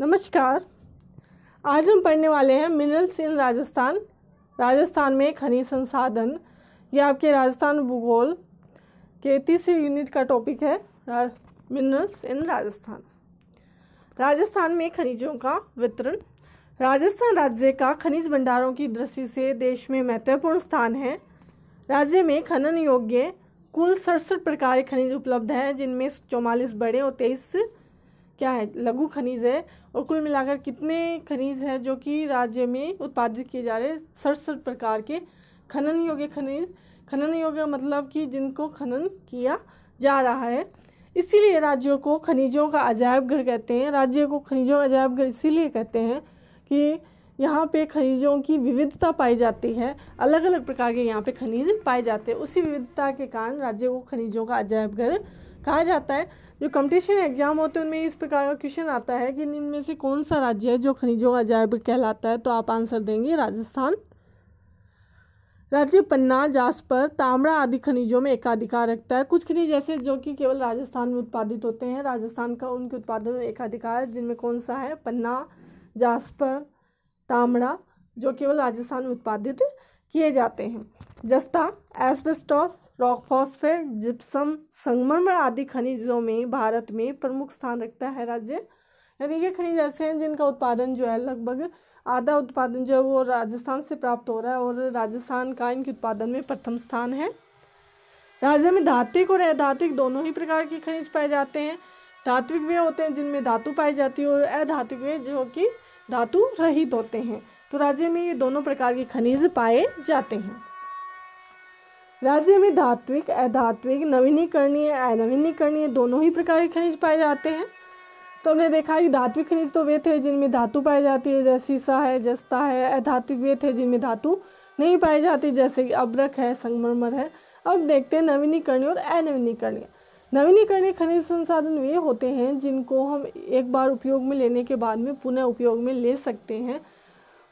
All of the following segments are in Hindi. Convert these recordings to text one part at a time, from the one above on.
नमस्कार आज हम पढ़ने वाले हैं मिनरल्स इन राजस्थान राजस्थान में खनिज संसाधन ये आपके राजस्थान भूगोल के तीसरे यूनिट का टॉपिक है मिनरल्स इन राजस्थान राजस्थान में खनिजों का वितरण राजस्थान राज्य का खनिज भंडारों की दृष्टि से देश में महत्वपूर्ण स्थान है राज्य में खनन योग्य कुल सड़सठ प्रकार के खनिज उपलब्ध हैं जिनमें चौवालीस बड़े और तेईस क्या है लघु खनिज है और कुल मिलाकर कितने खनिज हैं जो कि राज्य में उत्पादित किए जा रहे सड़सठ प्रकार के खनन योग्य खनिज खनन योग्य मतलब कि जिनको खनन किया जा रहा है इसीलिए राज्यों को खनिजों का अजायब घर कहते हैं राज्य को खनिजों का अजायब घर इसीलिए कहते हैं कि यहाँ पे खनिजों की विविधता पाई जाती है अलग अलग प्रकार के यहाँ पे खनिज पाए जाते हैं उसी विविधता के कारण राज्य को खनिजों का अजायब घर कहा जाता है जो कंपटीशन एग्जाम होते हैं उनमें इस प्रकार का क्वेश्चन आता है कि इनमें से कौन सा राज्य है जो खनिजों का अजायब कहलाता है तो आप आंसर देंगे राजस्थान राज्य पन्ना जासपर तामड़ा आदि खनिजों में एकाधिकार रखता है कुछ खनिज ऐसे जो कि केवल राजस्थान में उत्पादित होते हैं राजस्थान का उनके उत्पादन में एकाधिकार जिनमें कौन सा है पन्ना जासपर तामड़ा जो केवल राजस्थान में उत्पादित किए जाते हैं जस्ता एस्बेस्टोस रॉक फॉस्फेट जिप्सम संगमरमर आदि खनिजों में भारत में प्रमुख स्थान रखता है राज्य यानी ये खनिज ऐसे हैं जिनका उत्पादन जो है लगभग आधा उत्पादन जो है वो राजस्थान से प्राप्त हो रहा है और राजस्थान का इनके उत्पादन में प्रथम स्थान है राज्य में धात्विक और अधात्विक दोनों ही प्रकार के खनिज पाए जाते हैं धात्विक वे होते हैं जिनमें धातु पाई जाती है और अधात्विक वे जो कि धातु रहित होते हैं तो राज्य में ये दोनों प्रकार के खनिज पाए जाते हैं राज्य में धात्विक अधात्विक नवीनीकरणीय अनवीनीकरणीय दोनों ही प्रकार के खनिज पाए जाते हैं तो हमने देखा कि धात्विक खनिज तो वे थे जिनमें धातु पाई जाती है जैसे सीसा है जस्ता है अधात्विक वे थे जिनमें धातु नहीं पाई जाती जैसे कि अब्रक है संगमरमर है अब देखते हैं नवीनीकरणीय और अनवीनीकरणीय नवीनीकरणीय खनिज संसाधन वे होते हैं जिनको हम एक बार उपयोग में लेने के बाद में पुनः उपयोग में ले सकते हैं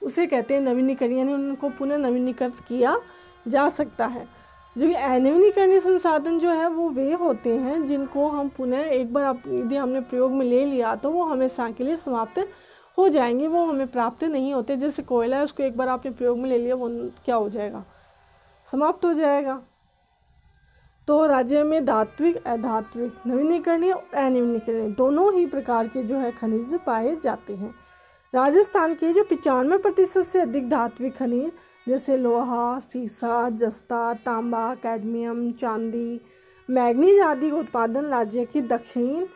उसे कहते हैं नवीनीकरण यानी उनको पुनः नवीनीकृत किया जा सकता है जो कि अनवीनीकरणीय संसाधन जो है वो वे होते हैं जिनको हम पुनः एक बार यदि हमने प्रयोग में ले लिया तो वो हमेशा के लिए समाप्त हो जाएंगे वो हमें प्राप्त नहीं होते जैसे कोयला है उसको एक बार आपने प्रयोग में ले लिया वो क्या हो जाएगा समाप्त हो जाएगा तो राज्य में धात्विक अधात्विक नवीनीकरणीय और अनवीनीकरणीय दोनों ही प्रकार के जो है खनिज पाए जाते हैं राजस्थान के जो पचानवे प्रतिशत से अधिक धात्विक खनिज जैसे लोहा सीसा जस्ता तांबा कैडमियम चांदी मैग्नीज आदि का उत्पादन राज्य की दक्षिण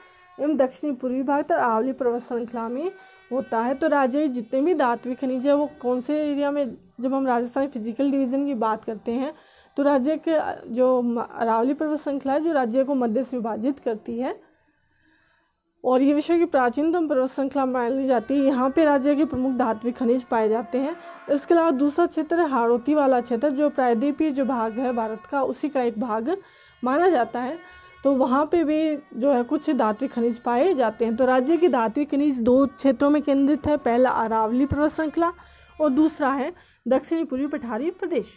एवं दक्षिणी पूर्वी भारत और आवली पर्वत श्रृंखला में होता है तो राज्य के जितने भी धात्विक खनिज है वो कौन से एरिया में जब हम राजस्थान फिजिकल डिवीज़न की बात करते हैं तो राज्य के जो अरावली पर्वत श्रृंखला है जो राज्य को मध्य से विभाजित करती है और ये विश्व की प्राचीनतम पर्वत श्रृंखला मानी जाती है यहाँ पे राज्य के प्रमुख धात्विक खनिज पाए जाते हैं इसके अलावा दूसरा क्षेत्र हाड़ोती वाला क्षेत्र जो प्रायद्वीपीय जो भाग है भारत का उसी का एक भाग माना जाता है तो वहाँ पे भी जो है कुछ धात्विक खनिज पाए जाते हैं तो राज्य की धात्विक खनिज दो क्षेत्रों में केंद्रित है पहला अरावली पर्वत श्रृंखला और दूसरा है दक्षिणी पूर्वी पठारी प्रदेश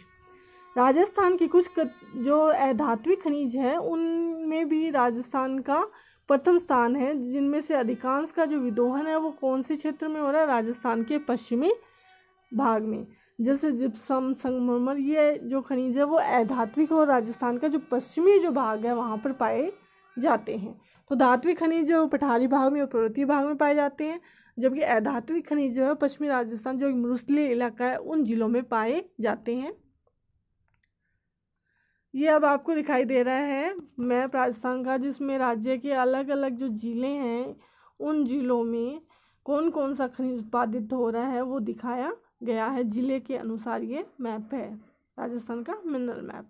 राजस्थान की कुछ जो धात्विक खनिज है उनमें भी राजस्थान का प्रथम स्थान है जिनमें से अधिकांश का जो विदोहन है वो कौन से क्षेत्र में हो रहा है राजस्थान के पश्चिमी भाग में जैसे जिप्सम संगमरमर ये जो खनिज है वो आध्यात्मिक और राजस्थान का जो पश्चिमी जो भाग है वहाँ पर पाए जाते हैं तो धात्विक खनिज जो पठारी भाग में और पर्वतीय भाग में पाए जाते हैं जबकि आध्यात्मिक खनिज जो है पश्चिमी राजस्थान जो एक मरुस्थली इलाका है उन जिलों में पाए जाते हैं ये अब आपको दिखाई दे रहा है मैप राजस्थान का जिसमें राज्य के अलग अलग जो ज़िले हैं उन ज़िलों में कौन कौन सा खनिज उत्पादित हो रहा है वो दिखाया गया है ज़िले के अनुसार ये मैप है राजस्थान का मिनरल मैप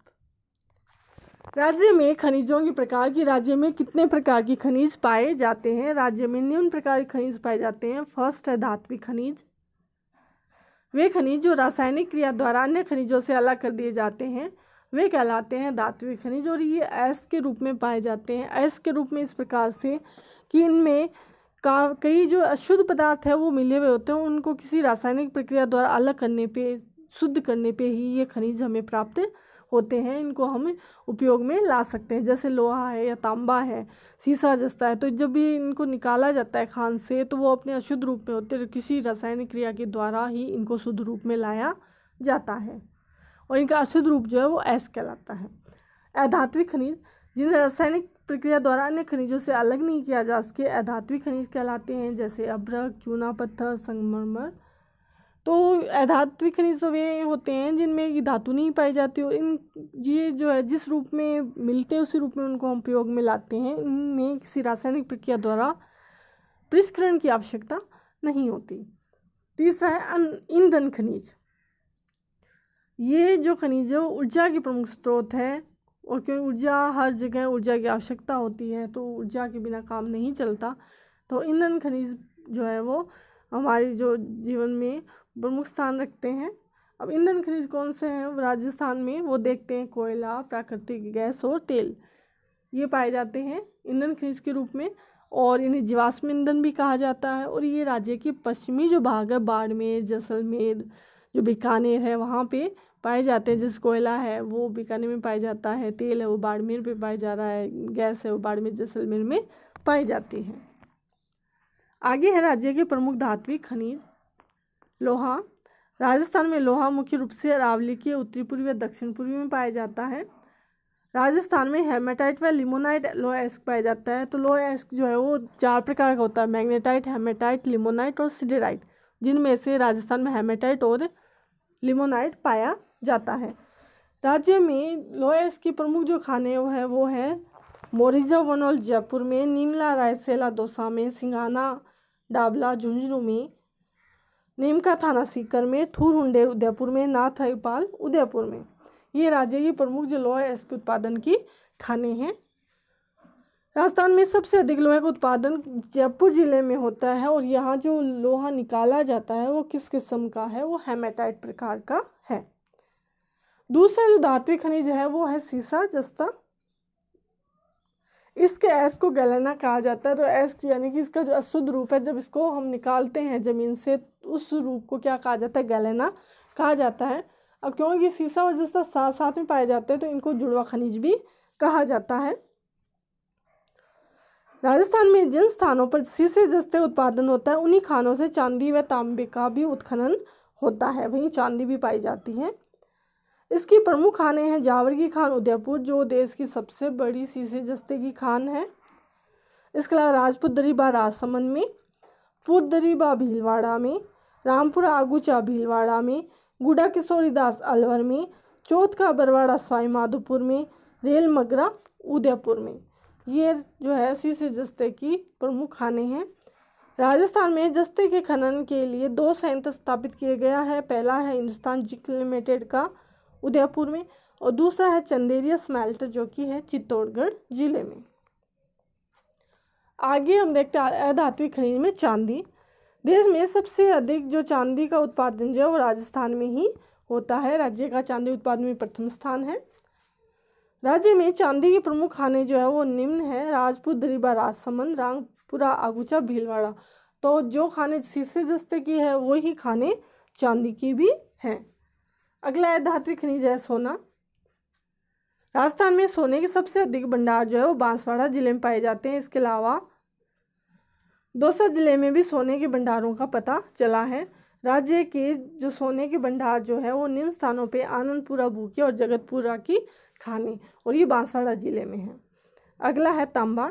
राज्य में खनिजों के प्रकार की राज्य में कितने प्रकार की खनिज पाए जाते हैं राज्य में निम्न प्रकार के खनिज पाए जाते हैं फर्स्ट है धात्विक खनिज वे खनिज जो रासायनिक क्रिया द्वारा अन्य खनिजों से अलग कर दिए जाते हैं वे कहलाते हैं धात्विक खनिज और ये ऐस के रूप में पाए जाते हैं ऐस के रूप में इस प्रकार से कि इनमें का कई जो अशुद्ध पदार्थ है वो मिले हुए होते हैं उनको किसी रासायनिक प्रक्रिया द्वारा अलग करने पे शुद्ध करने पे ही ये खनिज हमें प्राप्त होते हैं इनको हम उपयोग में ला सकते हैं जैसे लोहा है या तांबा है सीसा जस्ता है तो जब भी इनको निकाला जाता है खान से तो वो अपने अशुद्ध रूप में होते हैं किसी रासायनिक क्रिया के द्वारा ही इनको शुद्ध रूप में लाया जाता है और इनका अशुद्ध रूप जो है वो ऐश कहलाता है अधात्विक खनिज जिन्हें रासायनिक प्रक्रिया द्वारा अन्य खनिजों से अलग नहीं किया जा सके अधात्विक खनिज कहलाते हैं जैसे अभ्रक चूना पत्थर संगमरमर तो अधात्विक खनिज वे होते हैं जिनमें धातु नहीं पाई जाती और इन ये जो है जिस रूप में मिलते हैं उसी रूप में उनको हम प्रयोग में लाते हैं इनमें किसी रासायनिक प्रक्रिया द्वारा परिष्करण की आवश्यकता नहीं होती तीसरा है ईंधन खनिज ये जो खनिज है वो ऊर्जा के प्रमुख स्रोत हैं और क्योंकि ऊर्जा हर जगह ऊर्जा की आवश्यकता होती है तो ऊर्जा के बिना काम नहीं चलता तो ईंधन खनिज जो है वो हमारे जो जीवन में प्रमुख स्थान रखते हैं अब ईंधन खनिज कौन से हैं राजस्थान में वो देखते हैं कोयला प्राकृतिक गैस और तेल ये पाए जाते हैं ईंधन खनिज के रूप में और इन्हें जीवाश्म ईंधन भी कहा जाता है और ये राज्य के पश्चिमी जो भाग है बाड़मेर जैसलमेर जो बीकानेर है वहाँ पे पाए जाते हैं जैसे कोयला है वो बीकानेर में पाया जाता है तेल है वो बाड़मेर पे पाया जा रहा है गैस है वो बाड़मेर जैसलमेर में पाई जाती है आगे है राज्य के प्रमुख धात्विक खनिज लोहा राजस्थान में लोहा मुख्य रूप से अरावली के उत्तरी पूर्वी व दक्षिण पूर्वी में पाया जाता है राजस्थान में हेमेटाइट व लिमोनाइट लो एस्क पाया जाता है तो लोह एस्क जो है वो चार प्रकार का होता है मैग्नेटाइट हेमेटाइट लिमोनाइट और सिडेराइट जिनमें से राजस्थान में हेमेटाइट और लिमोनाइट पाया जाता है राज्य में लोएस की प्रमुख जो खाने वो है वो है मोरिजा वनौल जयपुर में नीमला रायसेला दोसा में सिंगाना डाबला झुंझुनू में नीमका थाना सीकर में थूर हुडेर उदयपुर में नाथ नाथाईपाल उदयपुर में ये राज्य की प्रमुख जो लोह के उत्पादन की खाने हैं राजस्थान में सबसे अधिक लोहे का उत्पादन जयपुर ज़िले में होता है और यहाँ जो लोहा निकाला जाता है वो किस किस्म का है वो हेमेटाइट प्रकार का है दूसरा जो धात्विक खनिज है वो है सीसा जस्ता इसके एस को गलेना कहा जाता है तो एस यानी कि इसका जो अशुद्ध रूप है जब इसको हम निकालते हैं ज़मीन से उस रूप को क्या कहा जाता है गलेना कहा जाता है अब क्योंकि सीसा और जस्ता साथ साथ में पाए जाते हैं तो इनको जुड़वा खनिज भी कहा जाता है राजस्थान में जिन स्थानों पर सीसे जस्ते उत्पादन होता है उन्हीं खानों से चांदी व तांबे का भी उत्खनन होता है वहीं चांदी भी पाई जाती है इसकी प्रमुख खाने हैं जावर की खान उदयपुर जो देश की सबसे बड़ी शीशे जस्ते की खान है इसके अलावा राजपूत दरीबा राजसमंद में पूत दरीबा भीलवाड़ा में रामपुर आगूचा भीलवाड़ा में गुडा किशोरी दास अलवर में चौथ का बरवाड़ा स्वाई माधोपुर में रेल मगरा उदयपुर में ये जो है शीशे जस्ते की प्रमुख खाने हैं राजस्थान में जस्ते के खनन के लिए दो संयंत्र स्थापित किया गया है पहला है हिंदुस्तान जिंक लिमिटेड का उदयपुर में और दूसरा है चंदेरिया स्मेल्टर जो कि है चित्तौड़गढ़ जिले में आगे हम देखते हैं अधात्विक खनिज में चांदी देश में सबसे अधिक जो चांदी का उत्पादन जो है वो राजस्थान में ही होता है राज्य का चांदी उत्पादन में प्रथम स्थान है राज्य में चांदी की प्रमुख खाने जो है वो निम्न है राजपूत दरीबा राजसमंद रामपुरा आगुचा भीलवाड़ा तो जो खाने शीशे दस्ते की है वही खाने चांदी की भी हैं अगला है धात्विक खनिज है सोना राजस्थान में सोने के सबसे अधिक भंडार जो है वो बांसवाड़ा जिले में पाए जाते हैं इसके अलावा दौसा जिले में भी सोने के भंडारों का पता चला है राज्य के जो सोने के भंडार जो है वो निम्न स्थानों पे आनंदपुरा भूखे और जगतपुरा की खानी और ये बांसवाड़ा जिले में है अगला है तांबा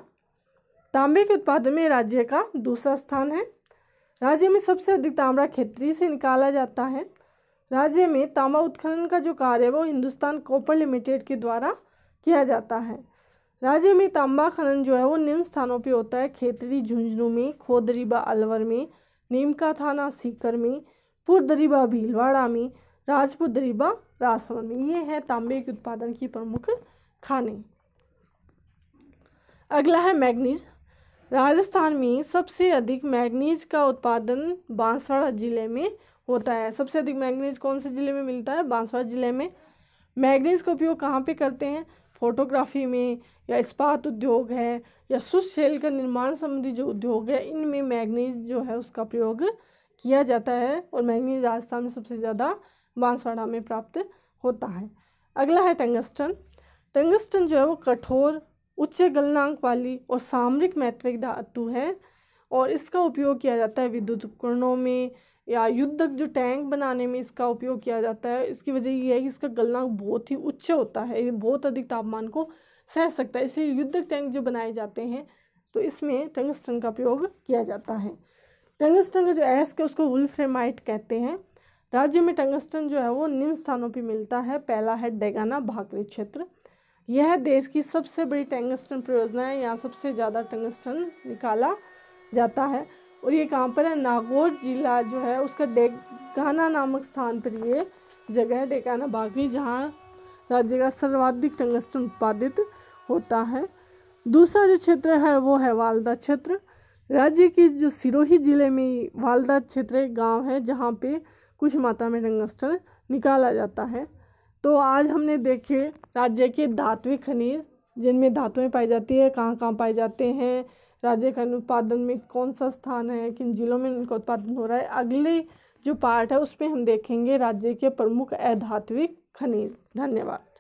तांबे के उत्पादन में राज्य का दूसरा स्थान है राज्य में सबसे अधिक तांबड़ा खेतरी से निकाला जाता है राज्य में तांबा उत्खनन का जो कार्य है वो हिंदुस्तान कॉपर लिमिटेड के द्वारा किया जाता है राज्य में तांबा खनन जो है वो निम्न स्थानों पे होता है खेतरी झुंझुनू में खोदरीबा अलवर में नीमका थाना सीकर में पुरदरीबा भीलवाड़ा में राजपुर दरीबा राजसमंद में ये है तांबे के उत्पादन की प्रमुख खाने अगला है मैग्नीज राजस्थान में सबसे अधिक मैग्नीज का उत्पादन बांसवाड़ा जिले में होता है सबसे अधिक मैगनीज कौन से ज़िले में मिलता है बांसवाड़ा ज़िले में मैगनीज का उपयोग कहाँ पे करते हैं फोटोग्राफी में या इस्पात उद्योग है या सुस्त का निर्माण संबंधी जो उद्योग है इनमें मैगनीज जो है उसका प्रयोग किया जाता है और मैगनीज राजस्थान में सबसे ज़्यादा बांसवाड़ा में प्राप्त होता है अगला है टंगस्टन टंगस्टन जो है वो कठोर उच्च गलनांक वाली और सामरिक महत्व धातु है और इसका उपयोग किया जाता है विद्युत उपकरणों में या युद्ध जो टैंक बनाने में इसका उपयोग किया जाता है इसकी वजह यह है कि इसका गलना बहुत ही उच्च होता है ये बहुत अधिक तापमान को सह सकता है इसलिए युद्ध टैंक जो बनाए जाते हैं तो इसमें टंगस्टन का प्रयोग किया जाता है टंगस्टन का जो एस्क है उसको वुल्फ्रेमाइट कहते हैं राज्य में टंगस्टन जो है वो निम्न स्थानों पर मिलता है पहला है डेगाना भाकरे क्षेत्र यह देश की सबसे बड़ी टंगस्टन परियोजना है यहाँ सबसे ज़्यादा टंगस्टन निकाला जाता है और ये कहाँ पर है नागौर जिला जो है उसका डेकाना नामक स्थान पर ये जगह है बाग भी जहाँ राज्य का सर्वाधिक टंगस्टन उत्पादित होता है दूसरा जो क्षेत्र है वो है वालदा क्षेत्र राज्य की जो सिरोही जिले में वालदा क्षेत्र एक गाँव है जहाँ पे कुछ मात्रा में टंगस्टन निकाला जाता है तो आज हमने देखे राज्य के धातु खनिज जिनमें धातुएं पाई जाती है कहाँ कहाँ पाए जाते हैं राज्य का उत्पादन में कौन सा स्थान है किन जिलों में उनका उत्पादन हो रहा है अगले जो पार्ट है उसमें हम देखेंगे राज्य के प्रमुख अधात्विक खनिज धन्यवाद